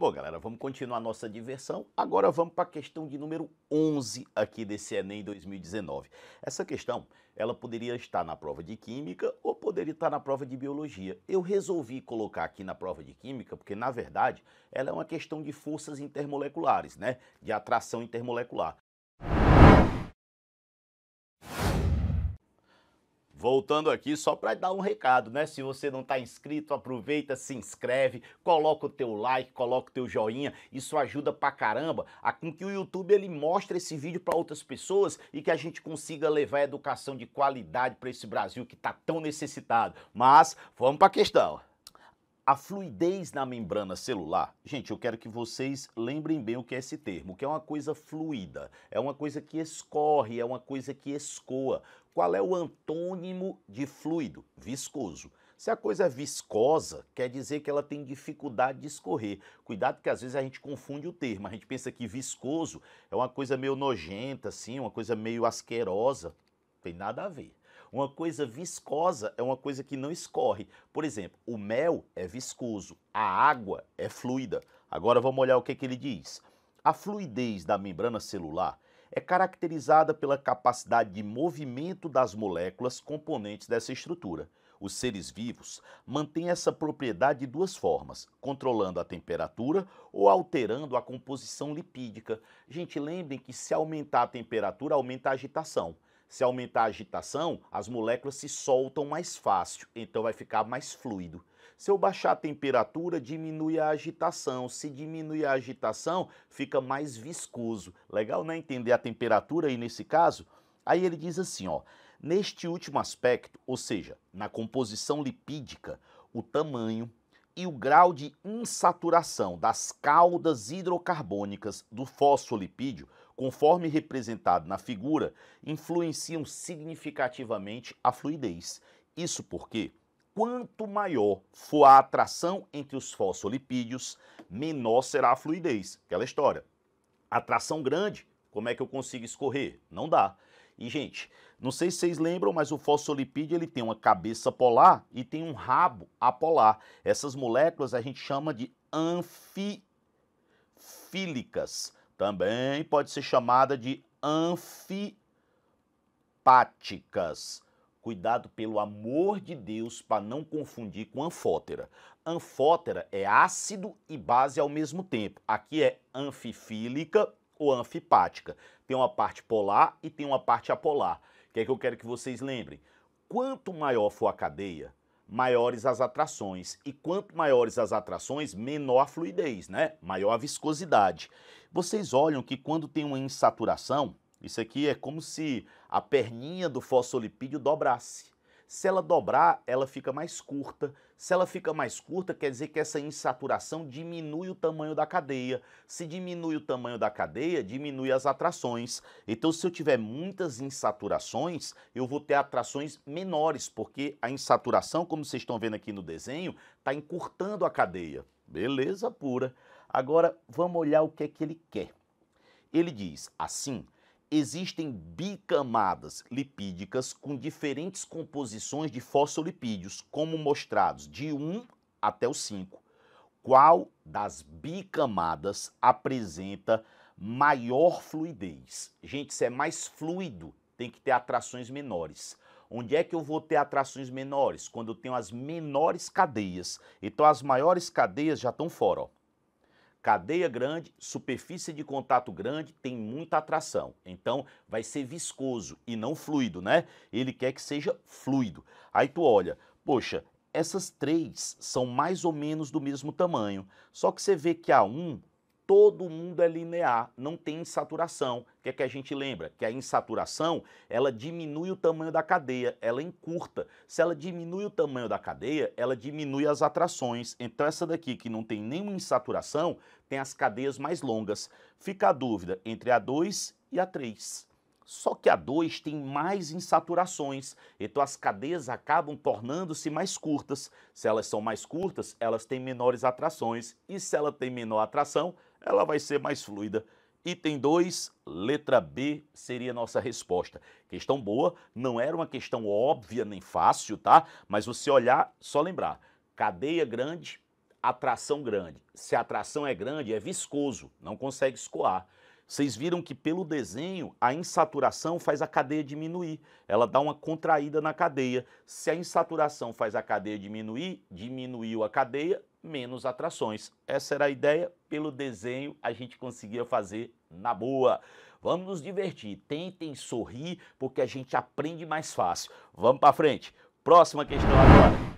Bom, galera, vamos continuar nossa diversão. Agora vamos para a questão de número 11 aqui desse Enem 2019. Essa questão, ela poderia estar na prova de Química ou poderia estar na prova de Biologia. Eu resolvi colocar aqui na prova de Química porque, na verdade, ela é uma questão de forças intermoleculares, né? De atração intermolecular. Voltando aqui só para dar um recado, né? Se você não está inscrito, aproveita, se inscreve, coloca o teu like, coloca o teu joinha. Isso ajuda pra caramba a com que o YouTube ele mostre esse vídeo para outras pessoas e que a gente consiga levar educação de qualidade para esse Brasil que está tão necessitado. Mas vamos para a questão. A fluidez na membrana celular, gente, eu quero que vocês lembrem bem o que é esse termo, que é uma coisa fluida, é uma coisa que escorre, é uma coisa que escoa. Qual é o antônimo de fluido? Viscoso. Se a coisa é viscosa, quer dizer que ela tem dificuldade de escorrer. Cuidado que às vezes a gente confunde o termo. A gente pensa que viscoso é uma coisa meio nojenta, assim, uma coisa meio asquerosa. Não tem nada a ver. Uma coisa viscosa é uma coisa que não escorre. Por exemplo, o mel é viscoso, a água é fluida. Agora vamos olhar o que, que ele diz. A fluidez da membrana celular é caracterizada pela capacidade de movimento das moléculas componentes dessa estrutura. Os seres vivos mantêm essa propriedade de duas formas, controlando a temperatura ou alterando a composição lipídica. Gente, lembrem que se aumentar a temperatura, aumenta a agitação. Se aumentar a agitação, as moléculas se soltam mais fácil, então vai ficar mais fluido. Se eu baixar a temperatura, diminui a agitação. Se diminui a agitação, fica mais viscoso. Legal, né? Entender a temperatura aí nesse caso? Aí ele diz assim, ó. Neste último aspecto, ou seja, na composição lipídica, o tamanho e o grau de insaturação das caudas hidrocarbônicas do fosfolipídio conforme representado na figura, influenciam significativamente a fluidez. Isso porque, quanto maior for a atração entre os fosfolipídios, menor será a fluidez. Aquela história. Atração grande, como é que eu consigo escorrer? Não dá. E, gente, não sei se vocês lembram, mas o fosfolipídio ele tem uma cabeça polar e tem um rabo apolar. Essas moléculas a gente chama de anfifílicas também pode ser chamada de anfipáticas. Cuidado pelo amor de Deus para não confundir com anfótera. Anfótera é ácido e base ao mesmo tempo. Aqui é anfifílica ou anfipática. Tem uma parte polar e tem uma parte apolar. O que é que eu quero que vocês lembrem? Quanto maior for a cadeia, maiores as atrações. E quanto maiores as atrações, menor a fluidez, né? Maior a viscosidade. Vocês olham que quando tem uma insaturação, isso aqui é como se a perninha do fosfolipídio dobrasse. Se ela dobrar, ela fica mais curta. Se ela fica mais curta, quer dizer que essa insaturação diminui o tamanho da cadeia. Se diminui o tamanho da cadeia, diminui as atrações. Então, se eu tiver muitas insaturações, eu vou ter atrações menores, porque a insaturação, como vocês estão vendo aqui no desenho, está encurtando a cadeia. Beleza pura. Agora, vamos olhar o que é que ele quer. Ele diz assim existem bicamadas lipídicas com diferentes composições de fosfolipídios, como mostrados de 1 até o 5. Qual das bicamadas apresenta maior fluidez? Gente, se é mais fluido, tem que ter atrações menores. Onde é que eu vou ter atrações menores? Quando eu tenho as menores cadeias. Então as maiores cadeias já estão fora, ó. Cadeia grande, superfície de contato grande, tem muita atração. Então vai ser viscoso e não fluido, né? Ele quer que seja fluido. Aí tu olha, poxa, essas três são mais ou menos do mesmo tamanho. Só que você vê que a 1 todo mundo é linear, não tem insaturação. O que é que a gente lembra? Que a insaturação, ela diminui o tamanho da cadeia, ela encurta. Se ela diminui o tamanho da cadeia, ela diminui as atrações. Então essa daqui que não tem nenhuma insaturação, tem as cadeias mais longas. Fica a dúvida entre a 2 e a 3. Só que a 2 tem mais insaturações, então as cadeias acabam tornando-se mais curtas. Se elas são mais curtas, elas têm menores atrações, e se ela tem menor atração, ela vai ser mais fluida. Item 2, letra B seria nossa resposta. Questão boa, não era uma questão óbvia nem fácil, tá? Mas você olhar, só lembrar, cadeia grande, atração grande. Se a atração é grande, é viscoso, não consegue escoar. Vocês viram que pelo desenho a insaturação faz a cadeia diminuir, ela dá uma contraída na cadeia. Se a insaturação faz a cadeia diminuir, diminuiu a cadeia, menos atrações. Essa era a ideia, pelo desenho a gente conseguia fazer na boa. Vamos nos divertir, tentem sorrir porque a gente aprende mais fácil. Vamos para frente. Próxima questão agora.